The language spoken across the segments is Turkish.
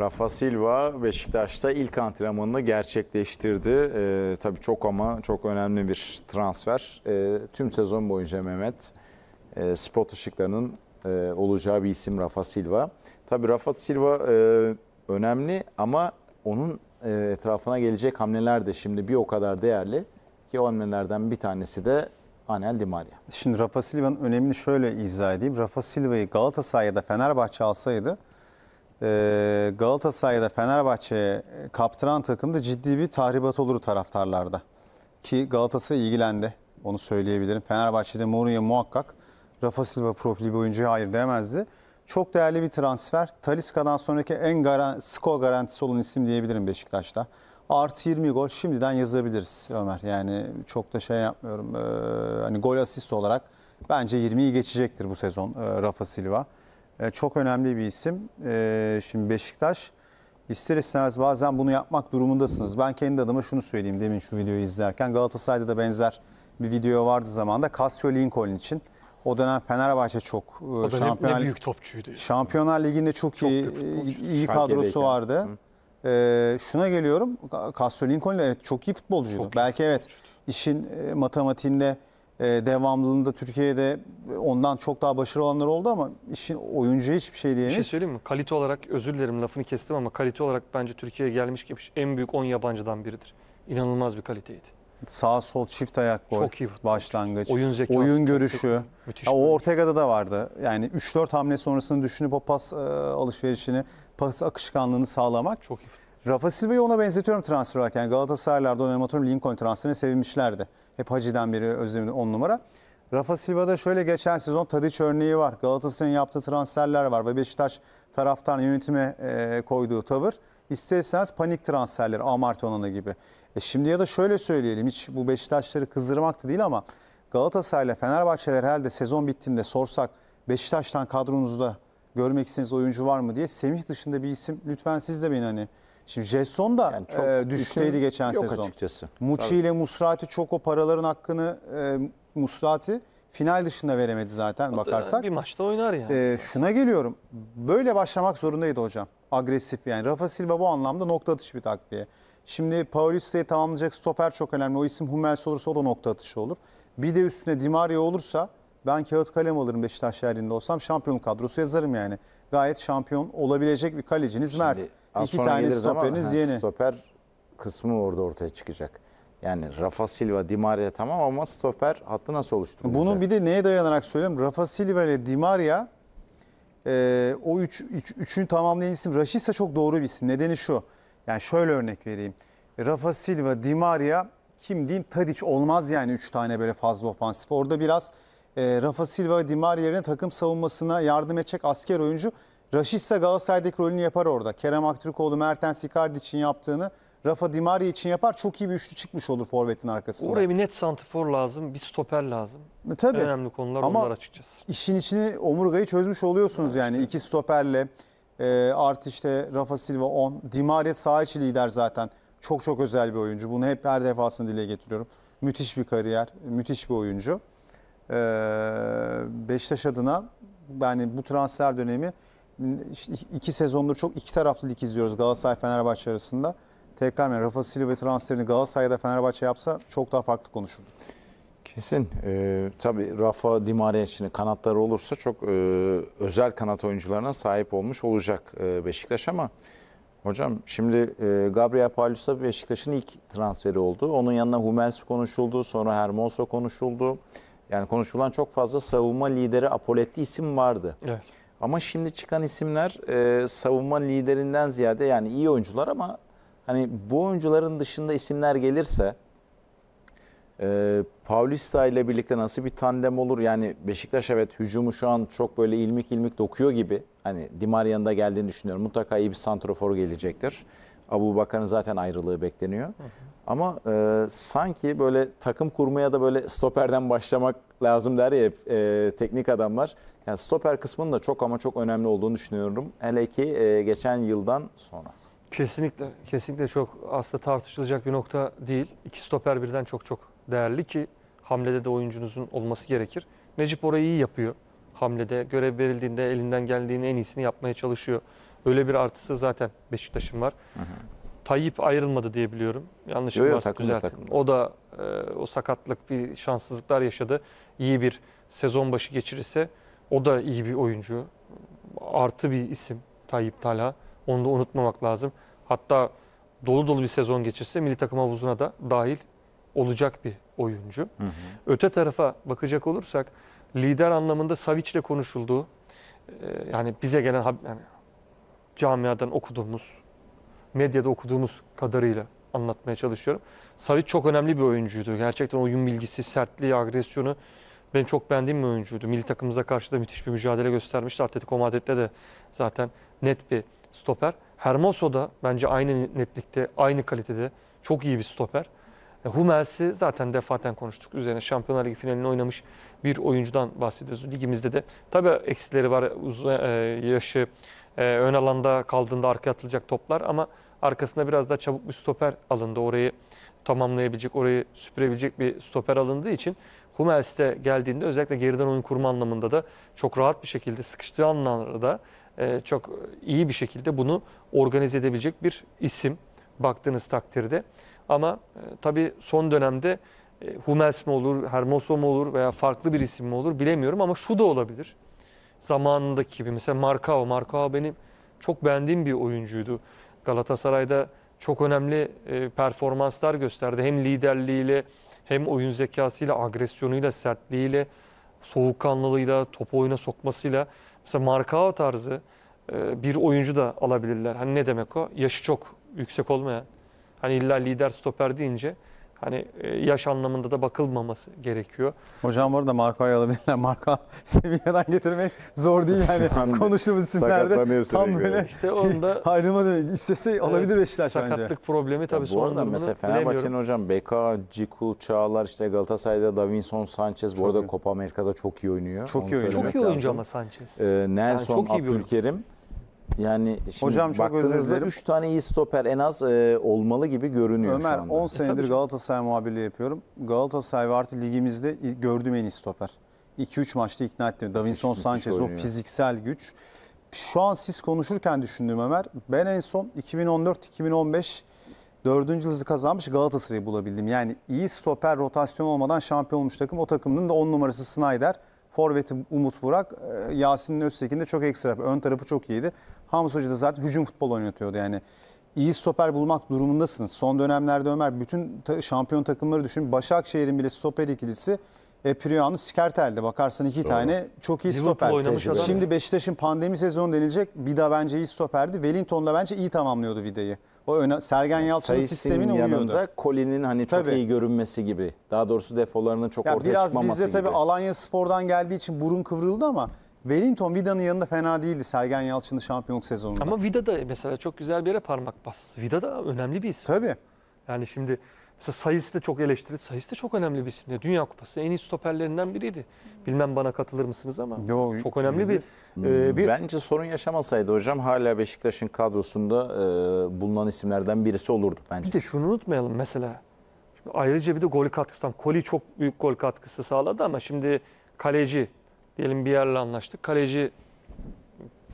Rafa Silva Beşiktaş'ta ilk antrenmanını gerçekleştirdi. Ee, tabii çok ama çok önemli bir transfer. Ee, tüm sezon boyunca Mehmet e, spot ışıklarının e, olacağı bir isim Rafa Silva. Tabii Rafa Silva e, önemli ama onun e, etrafına gelecek hamleler de şimdi bir o kadar değerli ki o hamlelerden bir tanesi de Anel Di Maria. Şimdi Rafa Silva'nın önemini şöyle izah edeyim. Rafa Silva'yı Galatasaray'da Fenerbahçe alsaydı ee, Galatasaray'da Fenerbahçe e, kaptıran takımda ciddi bir tahribat olur taraftarlarda. Ki Galatasaray ilgilendi. Onu söyleyebilirim. Fenerbahçe'de Mourinho muhakkak Rafa Silva profili bir oyuncuya hayır demezdi. Çok değerli bir transfer. Taliska'dan sonraki en garan, skor garantisi olan isim diyebilirim Beşiktaş'ta. Artı 20 gol şimdiden yazabiliriz Ömer. Yani çok da şey yapmıyorum. Ee, hani gol asist olarak bence 20'yi geçecektir bu sezon e, Rafa Silva. E, çok önemli bir isim. E, şimdi Beşiktaş ister istemez bazen bunu yapmak durumundasınız. Ben kendi adıma şunu söyleyeyim demin şu videoyu izlerken. Galatasaray'da da benzer bir video vardı zamanda Casio Lincoln için. O dönem Fenerbahçe çok e, o dönem şampiyonlar, büyük topçuydu. Şampiyonlar Ligi'nde çok, çok iyi, iyi kadrosu vardı. Hı. şuna geliyorum. Casio Lincoln evet çok iyi futbolcuydu. Çok iyi Belki futbolcuydu. evet işin matematiğinde e, devamlılığında Türkiye'de ondan çok daha başarılı olanlar oldu ama işin oyuncu hiçbir şey diyemeyiz. Bir şey söyleyeyim mi? Kalite olarak özür dilerim lafını kestim ama kalite olarak bence Türkiye'ye gelmiş gibi şey. en büyük 10 yabancıdan biridir. İnanılmaz bir kaliteydi. Sağ sol çift ayak gol. Çok iyi Başlangıç. Oyun zekası. Oyun görüşü. Müthiş. Ya, o Ortega'da da vardı. Yani 3-4 hamle sonrasını düşünüp o pas e, alışverişini, pas akışkanlığını sağlamak. Çok iyi Rafa Silva'yı ona benzetiyorum transfer olarak. Yani Galatasaraylar'da oynamatörüm Lincoln transferine sevinmişlerdi. Hep Hacı'dan biri özlemin 10 numara. Rafa Silva'da şöyle geçen sezon Tadiç örneği var. Galatasaray'ın yaptığı transferler var ve Beşiktaş taraftan yönetime e, koyduğu tavır. İsterseniz panik transferleri Amartya gibi. E şimdi ya da şöyle söyleyelim hiç bu Beşiktaşları kızdırmak da değil ama Galatasaray'la Fenerbahçe'ler herhalde sezon bittiğinde sorsak Beşiktaş'tan kadronuzda görmek istediğiniz oyuncu var mı diye Semih dışında bir isim lütfen siz de beni hani Şimdi Jason da Yani çok e, düşteydi düşün- geçen yok sezon. açıkçası. Muçi ile Musrati çok o paraların hakkını e, Musrati final dışında veremedi zaten bakarsak. Bir maçta oynar yani. E, şuna geliyorum. Böyle başlamak zorundaydı hocam. Agresif yani. Rafa Silva bu anlamda nokta atışı bir takviye. Şimdi Paulista'yı tamamlayacak stoper çok önemli. O isim Hummels olursa o da nokta atışı olur. Bir de üstüne Di Maria olursa ben kağıt kalem alırım Beşiktaş yerinde olsam şampiyon kadrosu yazarım yani. Gayet şampiyon olabilecek bir kaleciniz Mert. Az İki tane stoperiniz ama, yeni. Ha, stoper kısmı orada ortaya çıkacak. Yani Rafa Silva, Di Maria tamam ama stoper hattı nasıl oluştu? Bunu bir de neye dayanarak söyleyeyim? Rafa Silva ile Di Maria e, o üç, üç, üçünü tamamlayan isim. Raşitsa çok doğru bir isim. Nedeni şu. Yani şöyle örnek vereyim. Rafa Silva, Di Maria kim diyeyim Tadic olmaz yani üç tane böyle fazla ofansif. Orada biraz e, Rafa Silva, Di Maria yerine takım savunmasına yardım edecek asker oyuncu. Raşit ise Galatasaray'daki rolünü yapar orada. Kerem Aktürkoğlu, Mertens Icardi için yaptığını Rafa Dimari için yapar. Çok iyi bir üçlü çıkmış olur forvetin arkasında. Oraya bir net santifor lazım, bir stoper lazım. E, tabii. Önemli konular Ama bunlar açıkçası. İşin içini omurgayı çözmüş oluyorsunuz evet, yani. Işte. İki stoperle e, artı işte Rafa Silva 10. Dimari sağ içi lider zaten. Çok çok özel bir oyuncu. Bunu hep her defasında dile getiriyorum. Müthiş bir kariyer, müthiş bir oyuncu. E, Beşiktaş adına yani bu transfer dönemi işte iki sezondur çok iki taraflı lig izliyoruz Galatasaray Fenerbahçe arasında. Tekrar yani Rafa Silva transferini Galatasaray'da Fenerbahçe yapsa çok daha farklı konuşurduk. Kesin. Ee, tabii Rafa, Di Maria kanatları olursa çok e, özel kanat oyuncularına sahip olmuş olacak e, Beşiktaş ama hocam şimdi e, Gabriel Paulus'a Beşiktaş'ın ilk transferi oldu. Onun yanına Hummels konuşuldu, sonra Hermoso konuşuldu. Yani konuşulan çok fazla savunma lideri Apoletti isim vardı. Evet. Ama şimdi çıkan isimler e, savunma liderinden ziyade yani iyi oyuncular ama hani bu oyuncuların dışında isimler gelirse e, Paulista ile birlikte nasıl bir tandem olur? Yani Beşiktaş evet hücumu şu an çok böyle ilmik ilmik dokuyor gibi. Hani Dimaria'nın da geldiğini düşünüyorum. Mutlaka iyi bir santrofor gelecektir. Abu Bakar'ın zaten ayrılığı bekleniyor. Hı hı. Ama e, sanki böyle takım kurmaya da böyle stoperden başlamak lazım der ya e, teknik adamlar. Yani stoper kısmının da çok ama çok önemli olduğunu düşünüyorum. Hele ki e, geçen yıldan sonra. Kesinlikle, kesinlikle çok aslında tartışılacak bir nokta değil. İki stoper birden çok çok değerli ki hamlede de oyuncunuzun olması gerekir. Necip orayı iyi yapıyor hamlede. Görev verildiğinde elinden geldiğini en iyisini yapmaya çalışıyor. Öyle bir artısı zaten Beşiktaş'ın var. Hı hı. Tayyip ayrılmadı diye biliyorum. Yanlışım yok, varsa düzeltin. O da e, o sakatlık bir şanssızlıklar yaşadı. İyi bir sezon başı geçirirse o da iyi bir oyuncu. Artı bir isim Tayyip Talha. Onu da unutmamak lazım. Hatta dolu dolu bir sezon geçirse milli takım havuzuna da dahil olacak bir oyuncu. Hı hı. Öte tarafa bakacak olursak lider anlamında Savic'le konuşulduğu e, yani bize gelen yani camiadan okuduğumuz, medyada okuduğumuz kadarıyla anlatmaya çalışıyorum. Savic çok önemli bir oyuncuydu. Gerçekten oyun bilgisi, sertliği, agresyonu ben çok beğendiğim bir oyuncuydu. Milli takımımıza karşı da müthiş bir mücadele göstermişti. Atletico Madrid'de de zaten net bir stoper. Hermoso da bence aynı netlikte, aynı kalitede çok iyi bir stoper. E, Hummels'i zaten defaten konuştuk. Üzerine Şampiyonlar Ligi finalini oynamış bir oyuncudan bahsediyoruz. Ligimizde de tabii eksileri var. Uzun, e, yaşı e, ön alanda kaldığında arkaya atılacak toplar ama arkasında biraz daha çabuk bir stoper alındı. Orayı tamamlayabilecek, orayı süpürebilecek bir stoper alındığı için Hummels de geldiğinde özellikle geriden oyun kurma anlamında da çok rahat bir şekilde sıkıştığı anlarda e, çok iyi bir şekilde bunu organize edebilecek bir isim baktığınız takdirde. Ama e, tabii son dönemde e, Hummels mi olur, Hermoso mu olur veya farklı bir isim mi olur bilemiyorum ama şu da olabilir zamanındaki gibi. Mesela Marcao. Marcao benim çok beğendiğim bir oyuncuydu. Galatasaray'da çok önemli e, performanslar gösterdi. Hem liderliğiyle hem oyun zekasıyla, agresyonuyla, sertliğiyle, soğukkanlılığıyla, topu oyuna sokmasıyla. Mesela Marcao tarzı e, bir oyuncu da alabilirler. Hani ne demek o? Yaşı çok yüksek olmayan. Hani illa lider stoper deyince hani e, yaş anlamında da bakılmaması gerekiyor. Hocam bu arada Marco'yu alabilirler. Marco seviyeden getirmek zor değil yani. An, Konuştuğumuz sizlerde tam böyle işte onda ayrılma demek. İstese evet, alabilir Beşiktaş sakatlık bence. Sakatlık problemi tabii son durumunu Mesela Fenerbahçe'nin hocam Beka, Ciku, Çağlar işte Galatasaray'da Davinson Sanchez çok bu arada iyi. Copa Amerika'da çok iyi oynuyor. Çok iyi oynuyor. Çok iyi oyuncu ama Sanchez. Ee, Nelson, yani Abdülkerim. Yani şimdi Hocam çok özür baktığınızda 3 tane iyi stoper en az e, olmalı gibi görünüyor şu anda. Ömer 10 senedir Galatasaray muhabirliği yapıyorum. Galatasaray ve ligimizde gördüğüm en iyi stoper. 2-3 maçta ikna ettim. Davinson müthiş Sanchez o oynuyor. fiziksel güç. Şu an siz konuşurken düşündüğüm Ömer. Ben en son 2014-2015 dördüncü yıldızı kazanmış Galatasaray'ı bulabildim. Yani iyi stoper rotasyon olmadan şampiyon olmuş takım. O takımın da 10 numarası Snyder. Forvet'i Umut Burak, e, Yasin'in Öztekin de çok ekstra. Ön tarafı çok iyiydi. Hamza Hoca da zaten hücum futbol oynatıyordu yani. İyi stoper bulmak durumundasınız. Son dönemlerde Ömer bütün ta şampiyon takımları düşün. Başakşehir'in bile stoper ikilisi Epriano'nuz Skertel'de bakarsan iki Doğru. tane çok iyi Liverpool stoper. Şimdi Beşiktaş'ın pandemi sezonu denilecek Vida bence iyi stoperdi. Wellington da bence iyi tamamlıyordu Vida'yı. O öne, Sergen Yalçın'ın sistemine uyuyordu. yanında Colin'in hani çok Tabii. iyi görünmesi gibi. Daha doğrusu defolarının çok ya ortaya biraz çıkmaması gibi. Biraz bizde tabii Alanya Spor'dan geldiği için burun kıvrıldı ama Wellington Vida'nın yanında fena değildi Sergen Yalçın'ın şampiyonluk sezonunda. Ama Vida da mesela çok güzel bir yere parmak bastı. Vida da önemli bir isim. Tabii. Yani şimdi mesela Sayıs da çok eleştirildi. Sayıs da çok önemli bir isim. Dünya Kupası en iyi stoperlerinden biriydi. Bilmem bana katılır mısınız ama Yo, çok önemli bir, hmm, e, bir... Bence sorun yaşamasaydı hocam hala Beşiktaş'ın kadrosunda e, bulunan isimlerden birisi olurdu bence. Bir de şunu unutmayalım mesela. ayrıca bir de gol katkısı. Koli çok büyük gol katkısı sağladı ama şimdi kaleci Diyelim bir yerle anlaştık. Kaleci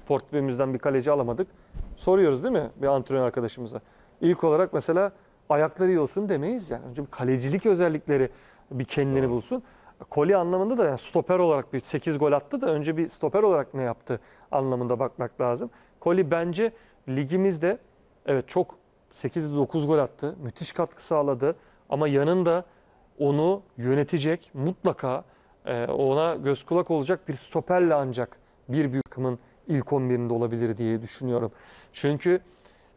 portföyümüzden bir kaleci alamadık. Soruyoruz değil mi bir antrenör arkadaşımıza? İlk olarak mesela ayakları iyi olsun demeyiz yani. Önce bir kalecilik özellikleri bir kendini Doğru. bulsun. Koli anlamında da yani stoper olarak bir 8 gol attı da önce bir stoper olarak ne yaptı anlamında bakmak lazım. Koli bence ligimizde evet çok 8-9 gol attı. Müthiş katkı sağladı. Ama yanında onu yönetecek mutlaka e, ona göz kulak olacak bir stoperle ancak bir büyük takımın ilk 11'inde olabilir diye düşünüyorum. Çünkü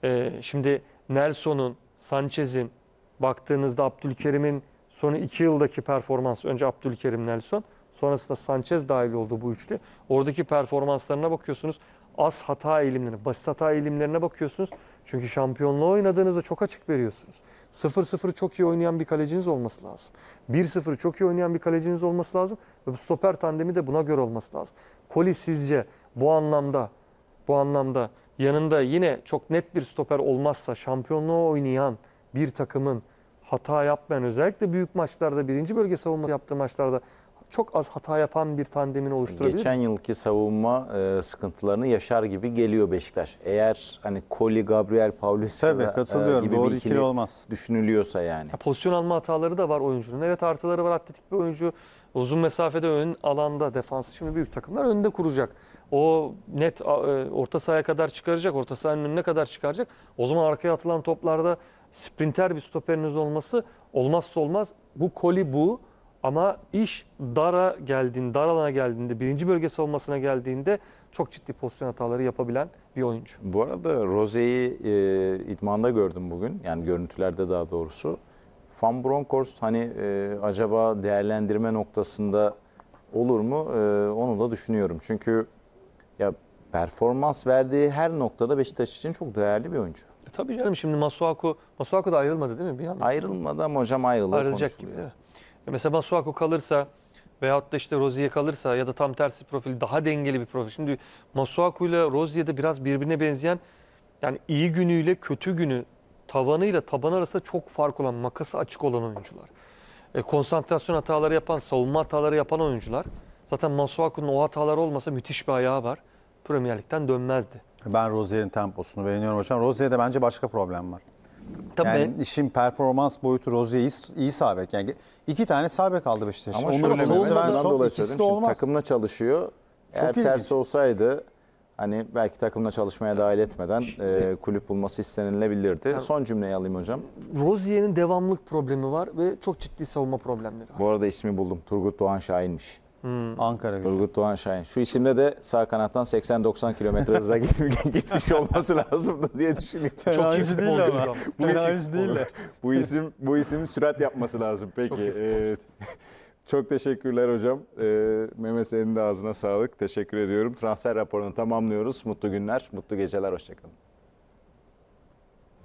e, şimdi Nelson'un, Sanchez'in, baktığınızda Abdülkerim'in son iki yıldaki performans, önce Abdülkerim Nelson, sonrasında Sanchez dahil oldu bu üçlü. Oradaki performanslarına bakıyorsunuz az hata eğilimlerine, basit hata eğilimlerine bakıyorsunuz. Çünkü şampiyonluğa oynadığınızda çok açık veriyorsunuz. 0-0'ı çok iyi oynayan bir kaleciniz olması lazım. 1-0'ı çok iyi oynayan bir kaleciniz olması lazım. Ve bu stoper tandemi de buna göre olması lazım. Koli sizce bu anlamda bu anlamda yanında yine çok net bir stoper olmazsa şampiyonluğa oynayan bir takımın hata yapmayan özellikle büyük maçlarda birinci bölge savunma yaptığı maçlarda çok az hata yapan bir tandemin oluşturabilir. Geçen yılki savunma e, sıkıntılarını yaşar gibi geliyor Beşiktaş. Eğer hani Koli, Gabriel, Paulista Tabii, e, katılıyorum. E, gibi Doğru bir ikili, ikili olmaz. düşünülüyorsa yani. Ya, pozisyon alma hataları da var oyuncunun. Evet artıları var atletik bir oyuncu. Uzun mesafede ön alanda defansı şimdi büyük takımlar önde kuracak. O net e, orta sahaya kadar çıkaracak, orta sahanın önüne kadar çıkaracak. O zaman arkaya atılan toplarda sprinter bir stoperiniz olması olmazsa olmaz. Bu koli bu. Ama iş dara geldiğinde, dar alana geldiğinde, birinci bölge savunmasına geldiğinde çok ciddi pozisyon hataları yapabilen bir oyuncu. Bu arada Rose'yi e, idmanda gördüm bugün. Yani görüntülerde daha doğrusu. Van Bronckhorst hani e, acaba değerlendirme noktasında olur mu? E, onu da düşünüyorum. Çünkü ya performans verdiği her noktada Beşiktaş için çok değerli bir oyuncu. E, tabii canım şimdi Masuaku, Masuaku da ayrılmadı değil mi? Bir yanlış. Ayrılmadı ama hocam ayrılır. Ayrılacak gibi. Evet. Mesela Masuako kalırsa veyahut da işte Rozier kalırsa ya da tam tersi profil daha dengeli bir profil. Şimdi Masuaku ile Rozier'de biraz birbirine benzeyen yani iyi günüyle kötü günü tavanıyla taban arasında çok fark olan makası açık olan oyuncular. E, konsantrasyon hataları yapan, savunma hataları yapan oyuncular. Zaten Masuaku'nun o hataları olmasa müthiş bir ayağı var. Premier Lig'den dönmezdi. Ben Rozier'in temposunu beğeniyorum hocam. Rozier'de bence başka problem var. Tabii. Yani işin performans boyutu Rozier iyi, iyi sağ Yani iki tane sağ kaldı aldı Beşiktaş. Ama Onları şöyle bir dolayı ikisi de olmaz. takımla çalışıyor. Çok Eğer ilginç. tersi olsaydı hani belki takımla çalışmaya dahil etmeden e, kulüp bulması istenilebilirdi. Yani, Son cümleyi alayım hocam. Rozier'in devamlık problemi var ve çok ciddi savunma problemleri var. Bu arada ismi buldum. Turgut Doğan Şahin'miş. Hmm. Ankara gücü. Turgut Doğan Şahin. Şu isimle de sağ kanattan 80-90 kilometre hıza gitmiş olması lazım da diye düşünüyorum. Çok iyi değil ama. Bu, değil bu isim bu isim sürat yapması lazım. Peki. Çok, ee, çok teşekkürler hocam. Ee, Mehmet senin de ağzına sağlık. Teşekkür ediyorum. Transfer raporunu tamamlıyoruz. Mutlu günler, mutlu geceler. Hoşçakalın.